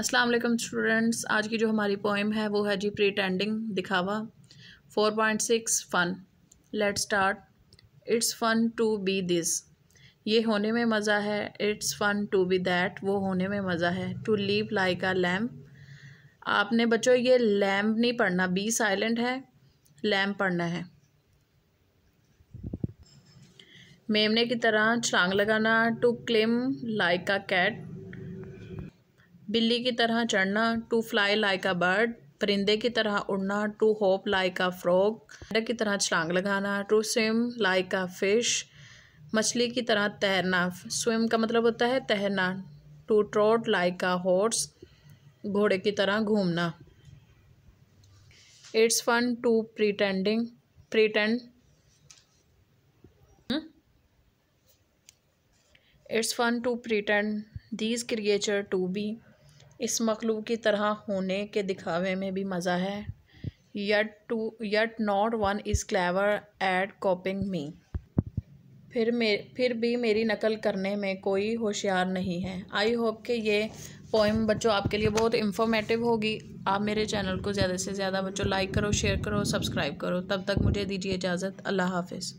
Aslam students आज की जो हमारी पोइम है वो है जी प्रीटेंडिंग दिखावा four point six fun let start it's fun to be this ये होने में मज़ा है it's fun to be that वो होने में मज़ा है to live like a lamp आपने बच्चों ये लैम्प नहीं पढ़ना बी साइलेंट है लैम्प पढ़ना है मेमने की तरह छलांग लगाना to climb like a cat बिल्ली की तरह चढ़ना to fly like a bird परिंदे की तरह उड़ना to hop like a frog अंडर की तरह छलांग लगाना to swim like a fish मछली की तरह तैरना स्विम का मतलब होता है तैरना to trot like a horse घोड़े की तरह घूमना it's fun to pretending pretend it's fun to pretend these creature to be इस मखलूक की तरह होने के दिखावे में भी मज़ा है yet to yet not one is clever at copying me फिर मे फिर भी मेरी नकल करने में कोई होशियार नहीं है आई होप कि ये पोइम बच्चों आपके लिए बहुत इंफॉर्मेटिव होगी आप मेरे चैनल को ज़्यादा से ज़्यादा बच्चों लाइक करो शेयर करो सब्सक्राइब करो तब तक मुझे दीजिए इजाज़त अल्लाह हाफिज़